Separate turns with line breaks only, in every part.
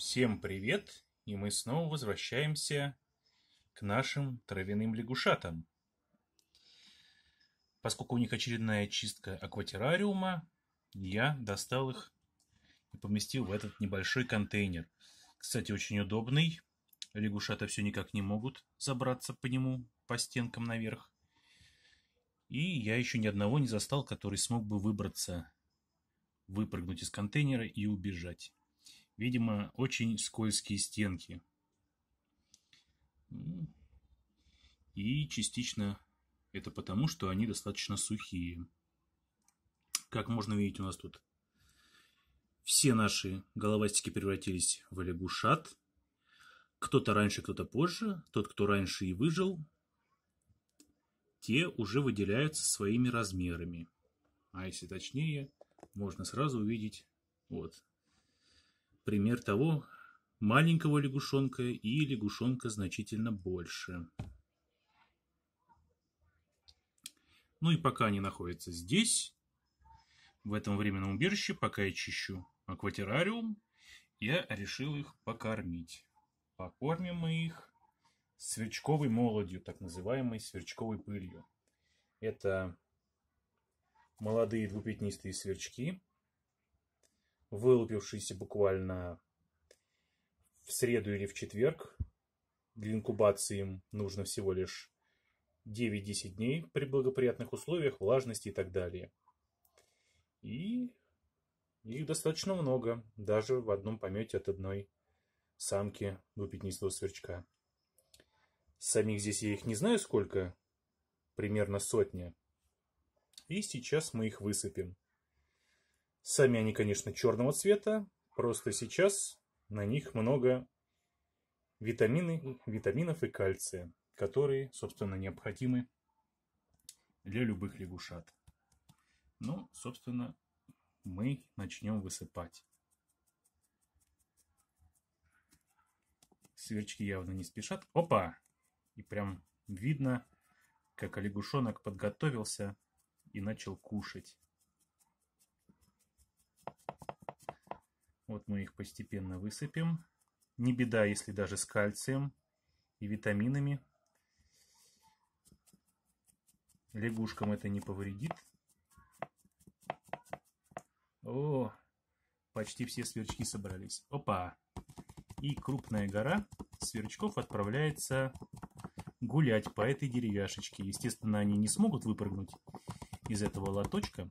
Всем привет! И мы снова возвращаемся к нашим травяным лягушатам. Поскольку у них очередная чистка акватерариума, я достал их и поместил в этот небольшой контейнер. Кстати, очень удобный. Лягушата все никак не могут забраться по нему, по стенкам наверх. И я еще ни одного не застал, который смог бы выбраться, выпрыгнуть из контейнера и убежать. Видимо, очень скользкие стенки. Ну, и частично это потому, что они достаточно сухие. Как можно видеть, у нас тут все наши головастики превратились в лягушат. Кто-то раньше, кто-то позже. Тот, кто раньше и выжил, те уже выделяются своими размерами. А если точнее, можно сразу увидеть, вот, пример того маленького лягушонка и лягушонка значительно больше. Ну и пока они находятся здесь, в этом временном убежище, пока я чищу акватерариум, я решил их покормить. Покормим мы их сверчковой молодью, так называемой сверчковой пылью. Это молодые двупятнистые сверчки, вылупившийся буквально в среду или в четверг. Для инкубации им нужно всего лишь 9-10 дней при благоприятных условиях, влажности и так далее. И их достаточно много, даже в одном помете от одной самки двупятнистого сверчка. Самих здесь я их не знаю сколько, примерно сотня. И сейчас мы их высыпем. Сами они, конечно, черного цвета, просто сейчас на них много витамины, витаминов и кальция, которые, собственно, необходимы для любых лягушат. Ну, собственно, мы начнем высыпать. Сверчки явно не спешат. Опа! И прям видно, как лягушонок подготовился и начал кушать. Вот мы их постепенно высыпем. Не беда, если даже с кальцием и витаминами. Лягушкам это не повредит. О, почти все сверчки собрались. Опа! И крупная гора сверчков отправляется гулять по этой деревяшечке. Естественно, они не смогут выпрыгнуть из этого лоточка,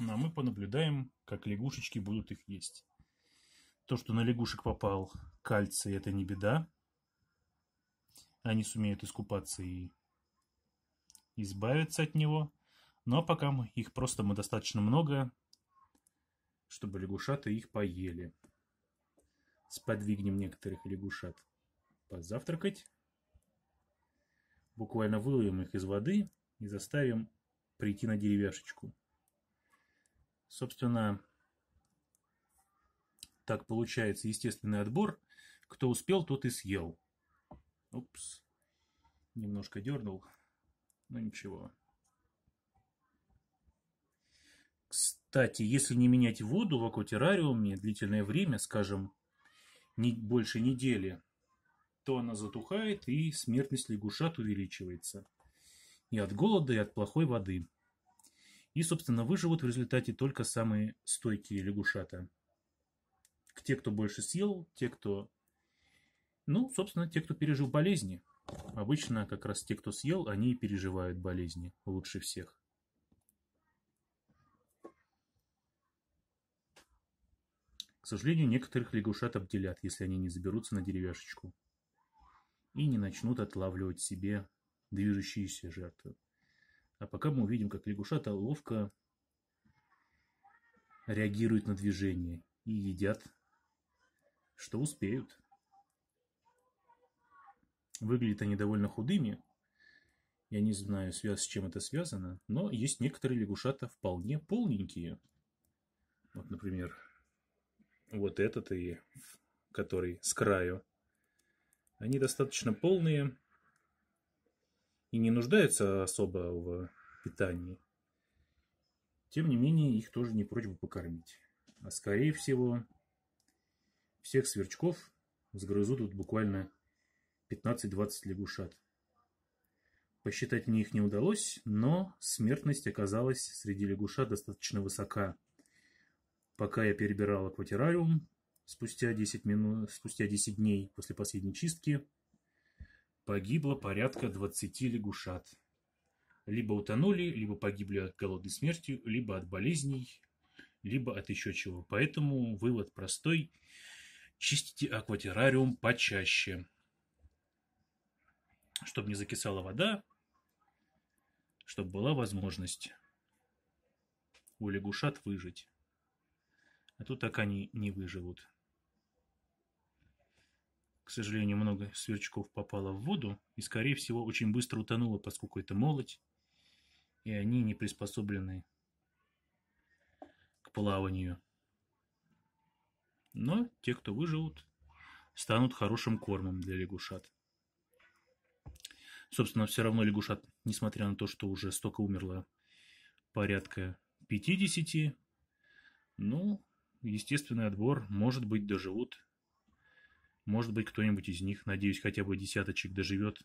а мы понаблюдаем, как лягушечки будут их есть. То, что на лягушек попал кальций, это не беда. Они сумеют искупаться и избавиться от него. Но ну, а пока мы, их просто мы достаточно много, чтобы лягушата их поели. Сподвигнем некоторых лягушат позавтракать. Буквально выловим их из воды и заставим прийти на деревяшечку собственно, так получается естественный отбор. Кто успел, тот и съел. Упс. Немножко дернул. но ничего. Кстати, если не менять воду в акватерариуме длительное время, скажем, не, больше недели, то она затухает и смертность лягушат увеличивается. И от голода, и от плохой воды. И, собственно, выживут в результате только самые стойкие лягушата. Те, кто больше съел, те, кто... Ну, собственно, те, кто пережил болезни. Обычно как раз те, кто съел, они и переживают болезни лучше всех. К сожалению, некоторых лягушат обделят, если они не заберутся на деревяшечку и не начнут отлавливать себе движущиеся жертвы. А пока мы увидим, как лягушата ловко реагируют на движение и едят, что успеют. Выглядят они довольно худыми. Я не знаю, связ, с чем это связано, но есть некоторые лягушата вполне полненькие. Вот, например, вот этот и который с краю. Они достаточно полные, и не нуждаются особо в питании, тем не менее их тоже не прочь покормить. А скорее всего всех сверчков сгрызут вот буквально 15-20 лягушат. Посчитать мне их не удалось, но смертность оказалась среди лягушат достаточно высока. Пока я перебирал акватерариум, спустя 10, минут, спустя 10 дней после последней чистки, Погибло порядка двадцати лягушат. Либо утонули, либо погибли от голодной смерти, либо от болезней, либо от еще чего. Поэтому вывод простой. Чистите акватеррариум почаще, чтобы не закисала вода, чтобы была возможность у лягушат выжить. А тут так они не выживут сожалению, много сверчков попало в воду и, скорее всего, очень быстро утонуло, поскольку это молоть, и они не приспособлены к плаванию. Но те, кто выживут, станут хорошим кормом для лягушат. Собственно, все равно лягушат, несмотря на то, что уже столько умерло, порядка 50, ну, естественный отбор, может быть, доживут может быть, кто-нибудь из них, надеюсь, хотя бы десяточек доживет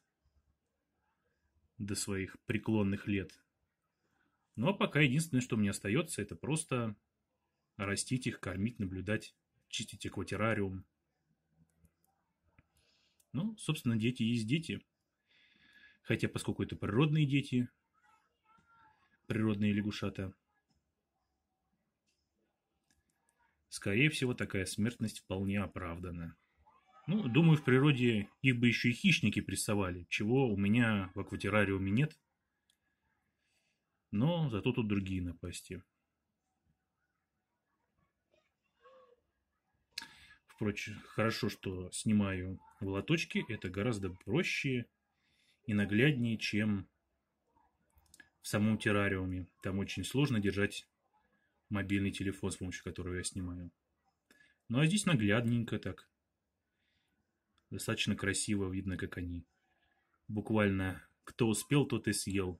до своих преклонных лет. Ну а пока единственное, что мне остается, это просто растить их, кормить, наблюдать, чистить акватерариум. Ну, собственно, дети есть дети. Хотя, поскольку это природные дети, природные лягушата, скорее всего, такая смертность вполне оправдана. Ну, думаю, в природе их бы еще и хищники прессовали, чего у меня в акватерариуме нет. Но зато тут другие напасти. Впрочем, хорошо, что снимаю в лоточки, Это гораздо проще и нагляднее, чем в самом террариуме. Там очень сложно держать мобильный телефон, с помощью которого я снимаю. Ну а здесь наглядненько так. Достаточно красиво видно, как они. Буквально кто успел, тот и съел.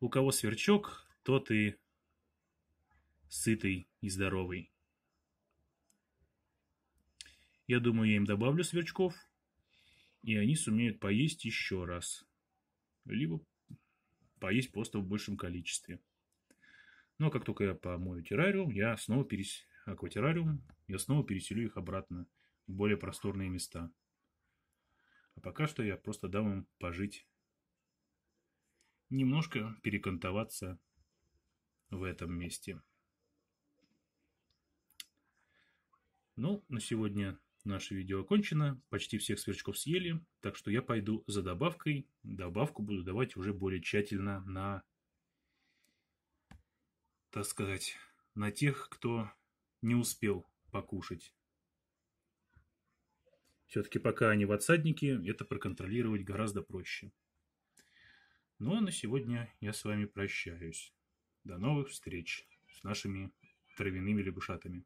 У кого сверчок, тот и сытый и здоровый. Я думаю, я им добавлю сверчков, и они сумеют поесть еще раз. Либо поесть просто в большем количестве. Но как только я помою террариум, я снова перес... акватеррариум, я снова переселю их обратно более просторные места. А пока что я просто дам им пожить. Немножко перекантоваться в этом месте. Ну, на сегодня наше видео окончено. Почти всех сверчков съели, так что я пойду за добавкой. Добавку буду давать уже более тщательно на, так сказать, на тех, кто не успел покушать. Все-таки пока они в отсаднике, это проконтролировать гораздо проще. Ну а на сегодня я с вами прощаюсь. До новых встреч с нашими травяными лягушатами.